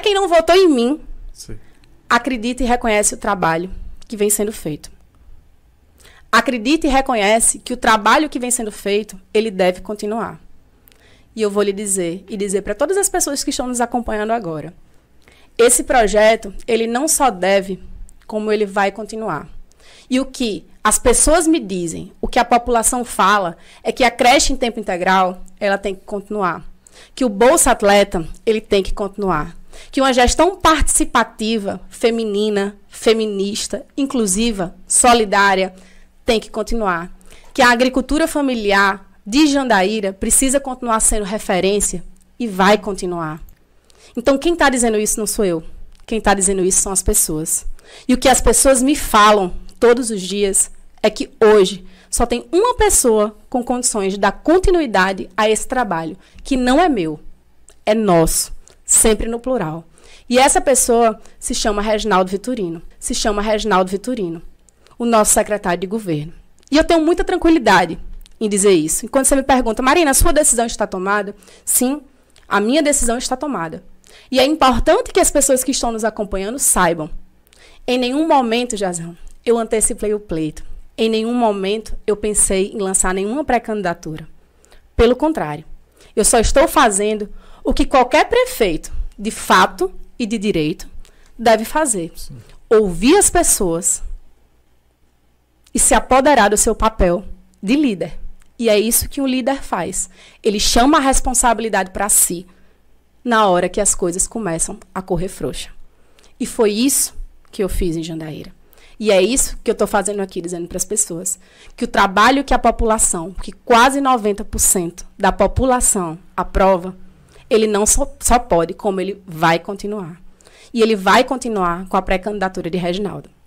quem não votou em mim Sim. acredita e reconhece o trabalho que vem sendo feito. Acredita e reconhece que o trabalho que vem sendo feito, ele deve continuar. E eu vou lhe dizer e dizer para todas as pessoas que estão nos acompanhando agora. Esse projeto, ele não só deve, como ele vai continuar. E o que as pessoas me dizem, o que a população fala, é que a creche em tempo integral, ela tem que continuar. Que o Bolsa Atleta, ele tem que continuar que uma gestão participativa, feminina, feminista, inclusiva, solidária, tem que continuar. Que a agricultura familiar de Jandaíra precisa continuar sendo referência e vai continuar. Então, quem está dizendo isso não sou eu. Quem está dizendo isso são as pessoas. E o que as pessoas me falam todos os dias é que hoje só tem uma pessoa com condições de dar continuidade a esse trabalho, que não é meu, é nosso sempre no plural. E essa pessoa se chama Reginaldo Vitorino. Se chama Reginaldo Vitorino, o nosso secretário de governo. E eu tenho muita tranquilidade em dizer isso. Enquanto você me pergunta, Marina, a sua decisão está tomada? Sim, a minha decisão está tomada. E é importante que as pessoas que estão nos acompanhando saibam. Em nenhum momento, Jazão, eu antecipei o pleito. Em nenhum momento eu pensei em lançar nenhuma pré-candidatura. Pelo contrário, eu só estou fazendo o que qualquer prefeito, de fato e de direito, deve fazer. Sim. Ouvir as pessoas e se apoderar do seu papel de líder. E é isso que o líder faz. Ele chama a responsabilidade para si na hora que as coisas começam a correr frouxa. E foi isso que eu fiz em Jandaíra. E é isso que eu estou fazendo aqui, dizendo para as pessoas. Que o trabalho que a população, que quase 90% da população aprova, ele não só, só pode, como ele vai continuar. E ele vai continuar com a pré-candidatura de Reginaldo.